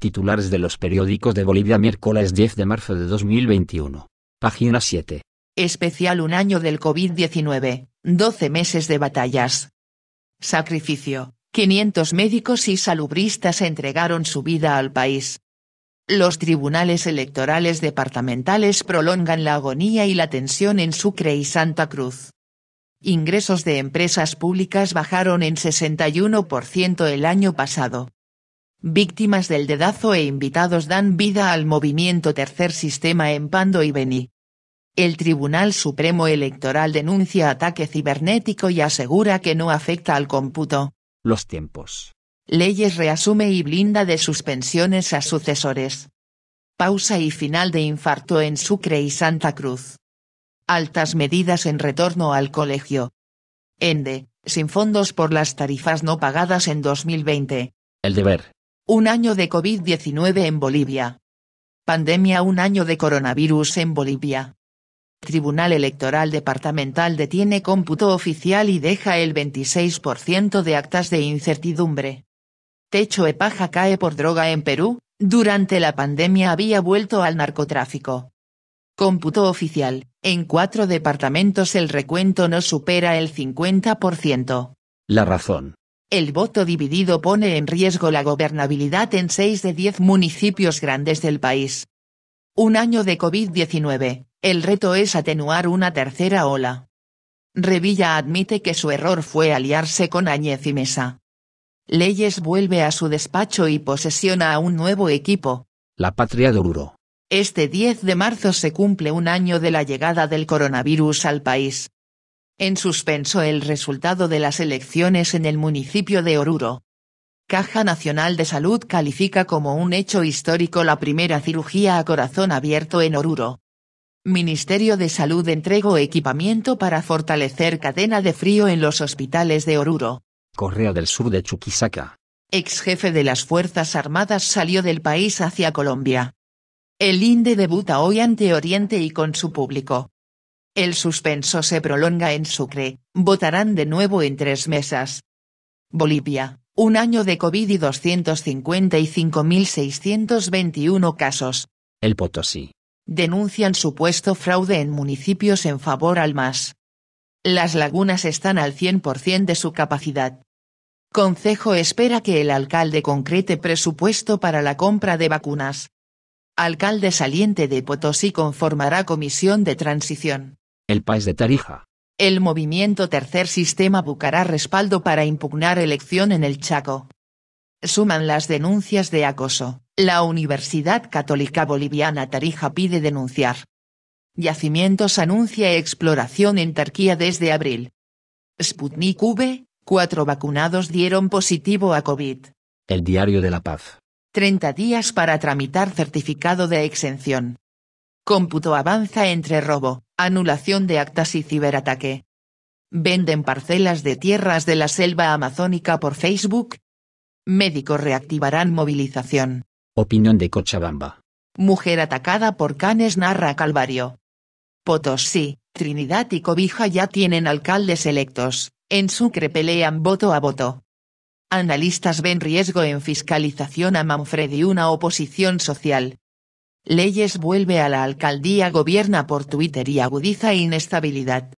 Titulares de los periódicos de Bolivia miércoles 10 de marzo de 2021. Página 7. Especial un año del COVID-19, 12 meses de batallas. Sacrificio. 500 médicos y salubristas entregaron su vida al país. Los tribunales electorales departamentales prolongan la agonía y la tensión en Sucre y Santa Cruz. Ingresos de empresas públicas bajaron en 61% el año pasado. Víctimas del dedazo e invitados dan vida al movimiento Tercer Sistema en Pando y Beni. El Tribunal Supremo Electoral denuncia ataque cibernético y asegura que no afecta al cómputo. Los tiempos. Leyes reasume y blinda de suspensiones a sucesores. Pausa y final de infarto en Sucre y Santa Cruz. Altas medidas en retorno al colegio. Ende, sin fondos por las tarifas no pagadas en 2020. El deber. Un año de COVID-19 en Bolivia. Pandemia Un año de coronavirus en Bolivia. Tribunal Electoral Departamental detiene cómputo oficial y deja el 26% de actas de incertidumbre. Techo Epaja cae por droga en Perú, durante la pandemia había vuelto al narcotráfico. Cómputo oficial, en cuatro departamentos el recuento no supera el 50%. La razón. El voto dividido pone en riesgo la gobernabilidad en 6 de 10 municipios grandes del país. Un año de COVID-19, el reto es atenuar una tercera ola. Revilla admite que su error fue aliarse con Añez y Mesa. Leyes vuelve a su despacho y posesiona a un nuevo equipo. La patria de Este 10 de marzo se cumple un año de la llegada del coronavirus al país en suspenso el resultado de las elecciones en el municipio de Oruro. Caja Nacional de Salud califica como un hecho histórico la primera cirugía a corazón abierto en Oruro. Ministerio de Salud entregó equipamiento para fortalecer cadena de frío en los hospitales de Oruro. Correa del Sur de Chuquisaca. Ex jefe de las Fuerzas Armadas salió del país hacia Colombia. El INDE debuta hoy ante Oriente y con su público. El suspenso se prolonga en Sucre, votarán de nuevo en tres mesas. Bolivia, un año de COVID y 255.621 casos. El Potosí. Denuncian supuesto fraude en municipios en favor al MAS. Las lagunas están al 100% de su capacidad. Concejo espera que el alcalde concrete presupuesto para la compra de vacunas. Alcalde saliente de Potosí conformará comisión de transición. El país de Tarija. El movimiento Tercer Sistema buscará respaldo para impugnar elección en el Chaco. Suman las denuncias de acoso. La Universidad Católica Boliviana Tarija pide denunciar. Yacimientos anuncia exploración en Tarquía desde abril. Sputnik V, cuatro vacunados dieron positivo a COVID. El Diario de la Paz. 30 días para tramitar certificado de exención. Cómputo avanza entre robo, anulación de actas y ciberataque. Venden parcelas de tierras de la selva amazónica por Facebook. Médicos reactivarán movilización. Opinión de Cochabamba. Mujer atacada por canes narra Calvario. Potosí, Trinidad y Cobija ya tienen alcaldes electos. En Sucre pelean voto a voto. Analistas ven riesgo en fiscalización a y una oposición social. Leyes vuelve a la alcaldía gobierna por Twitter y agudiza inestabilidad.